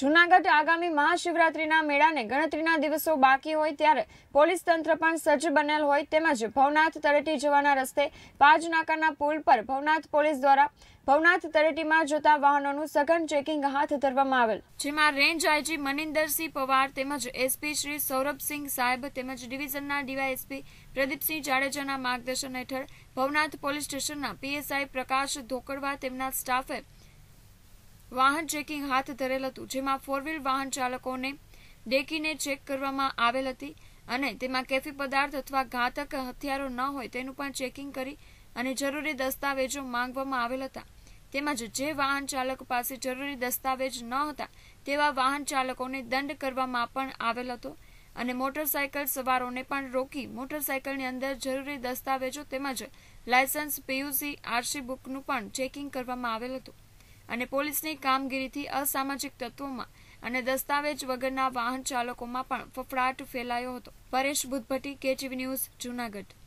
જૂનાગઢ આગામી મહાશિવરાત્રીના મેળાને ગણતરીના દિવસો બાકી હોય ત્યારે પોલીસ તંત્ર પણ સજ્જ બનેલ હોય તેમજ ભવનાથ તળેટી જવાના રસ્તે પાંચ નાકાના પુલ પર ભવનાથ પોલીસ દ્વારા ભવનાથ તળેટીમાં જતા વાહનોનું સઘન ચેકિંગ હાથ ધરવામાં આવેલ જેમાં રેન્જ આઈજી મનિન્દરસિંહ પવાર તેમજ એસપી શ્રી સૌરભસિંહ સાહેબ તેમજ ડિવિઝનના ડીવાયએસપી પ્રદીપસિંહ જાડેજાના માર્ગદર્શન હેઠળ ભવનાથ પોલીસ સ્ટેશનના પીએસઆઈ પ્રકાશ ધોકડવા તેમના સ્ટાફે વાહન ચેકિંગ હાથ ધરેલ હતું જેમાં ફોર વ્હીલ વાહન ચાલકોને ડેકીને ચેક કરવામાં આવેલ હતી અને તેમાં કેફી પદાર્થ અથવા ઘાતક હથિયારો ન હોય તેનું પણ ચેકિંગ કરી અને જરૂરી દસ્તાવેજો માંગવામાં આવેલ હતા તેમજ જે વાહન ચાલક પાસે જરૂરી દસ્તાવેજ ન હતા તેવા વાહન ચાલકોને દંડ કરવામાં પણ આવેલ હતો અને મોટરસાયકલ સવારોને પણ રોકી મોટરસાયકલની અંદર જરૂરી દસ્તાવેજો તેમજ લાયસન્સ પીયુસી આરસી બુકનું પણ ચેકિંગ કરવામાં આવેલ હતું અને પોલીસની કામગીરીથી અસામાજિક તત્વોમાં અને દસ્તાવેજ વગરના વાહન ચાલકોમાં પણ ફફડાટ ફેલાયો હતો પરેશ બુદ્ધભટ્ટી કેટીવી ન્યૂઝ જૂનાગઢ